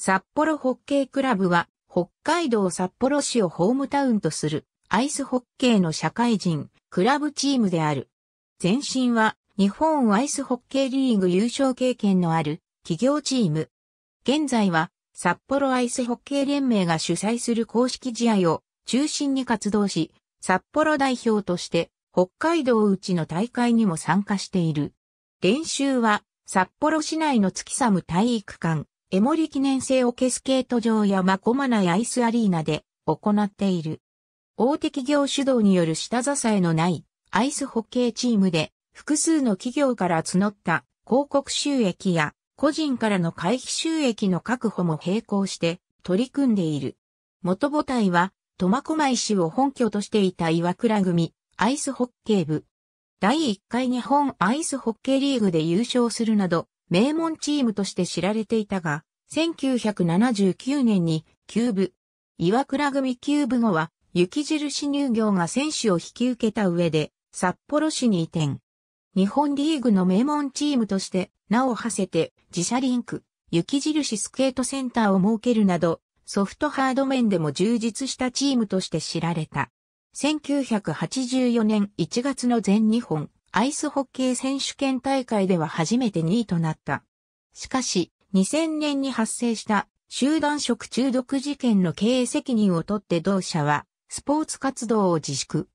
札幌ホッケークラブは、北海道札幌市をホームタウンとする、アイスホッケーの社会人、クラブチームである。前身は、日本アイスホッケーリーグ優勝経験のある、企業チーム。現在は、札幌アイスホッケー連盟が主催する公式試合を中心に活動し、札幌代表として北海道内の大会にも参加している。練習は札幌市内の月寒体育館、エモリ記念性オケスケート場やマコマナアイスアリーナで行っている。大手企業主導による下支えのないアイスホッケーチームで複数の企業から募った広告収益や個人からの回避収益の確保も並行して取り組んでいる。元母体は苫小牧市を本拠としていた岩倉組アイスホッケー部。第1回日本アイスホッケーリーグで優勝するなど名門チームとして知られていたが、1979年にキューブ、岩倉組キューブ後は雪印乳業が選手を引き受けた上で札幌市に移転。日本リーグの名門チームとして名を馳せて自社リンク、雪印スケートセンターを設けるなど、ソフトハード面でも充実したチームとして知られた。1984年1月の全日本アイスホッケー選手権大会では初めて2位となった。しかし、2000年に発生した集団食中毒事件の経営責任を取って同社はスポーツ活動を自粛。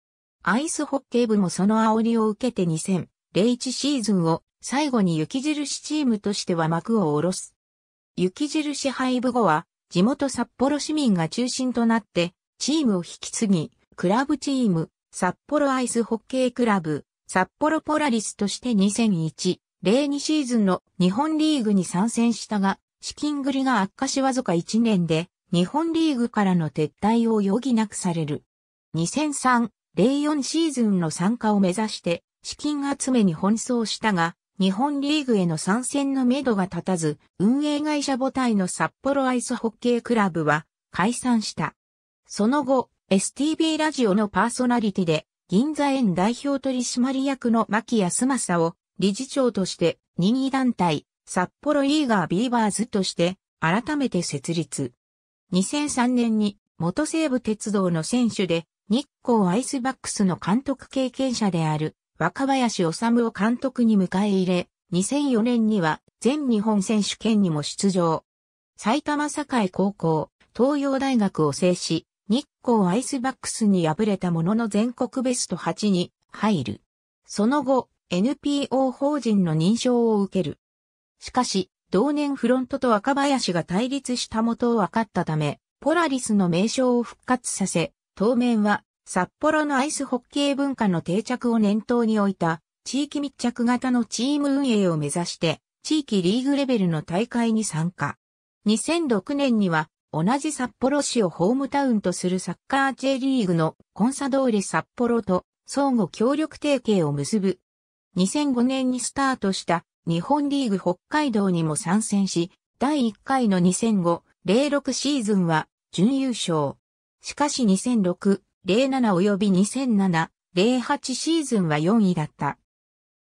アイスホッケー部もその煽りを受けて2000、01シーズンを最後に雪印チームとしては幕を下ろす。雪印廃部後は地元札幌市民が中心となってチームを引き継ぎ、クラブチーム、札幌アイスホッケークラブ、札幌ポラリスとして2001、02シーズンの日本リーグに参戦したが、資金繰りが悪化しわずか1年で、日本リーグからの撤退を余儀なくされる。2003、04シーズンの参加を目指して、資金集めに奔走したが、日本リーグへの参戦のめどが立たず、運営会社母体の札幌アイスホッケークラブは解散した。その後、STB ラジオのパーソナリティで銀座園代表取締役の牧康政を理事長として任意団体札幌イーガービーバーズとして改めて設立。2003年に元西武鉄道の選手で日光アイスバックスの監督経験者である若林治を監督に迎え入れ、2004年には全日本選手権にも出場。埼玉栄高校、東洋大学を制し、日光アイスバックスに敗れたものの全国ベスト8に入る。その後、NPO 法人の認証を受ける。しかし、同年フロントと若林が対立した元を分かったため、ポラリスの名称を復活させ、当面は札幌のアイスホッケー文化の定着を念頭に置いた地域密着型のチーム運営を目指して地域リーグレベルの大会に参加。2006年には同じ札幌市をホームタウンとするサッカー J リーグのコンサドーレ札幌と相互協力提携を結ぶ。2005年にスタートした日本リーグ北海道にも参戦し、第1回の2005-06シーズンは準優勝。しかし2006、07及び2007、08シーズンは4位だった。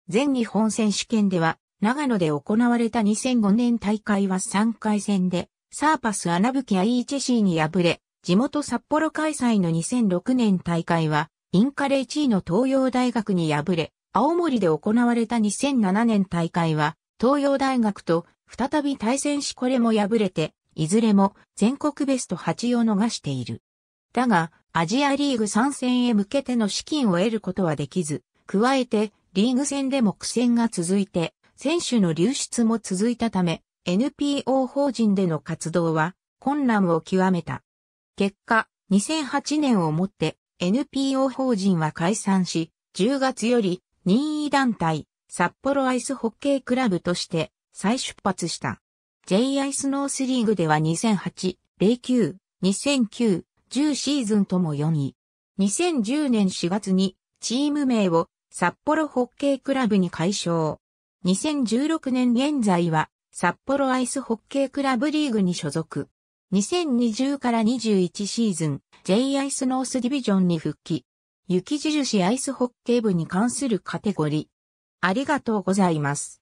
全日本選手権では長野で行われた2005年大会は3回戦でサーパス穴吹アイーチェシーに敗れ、地元札幌開催の2006年大会は、インカレ1位の東洋大学に敗れ、青森で行われた2007年大会は、東洋大学と再び対戦しこれも敗れて、いずれも全国ベスト8を逃している。だが、アジアリーグ参戦へ向けての資金を得ることはできず、加えて、リーグ戦でも苦戦が続いて、選手の流出も続いたため、NPO 法人での活動は困難を極めた。結果、2008年をもって NPO 法人は解散し、10月より任意団体、札幌アイスホッケークラブとして再出発した。J アイスノースリーグでは2008、09、2009、10シーズンとも4位。2010年4月にチーム名を札幌ホッケークラブに解消。2016年現在は札幌アイスホッケークラブリーグに所属。2020から21シーズン、J アイスノースディビジョンに復帰。雪印アイスホッケー部に関するカテゴリー。ありがとうございます。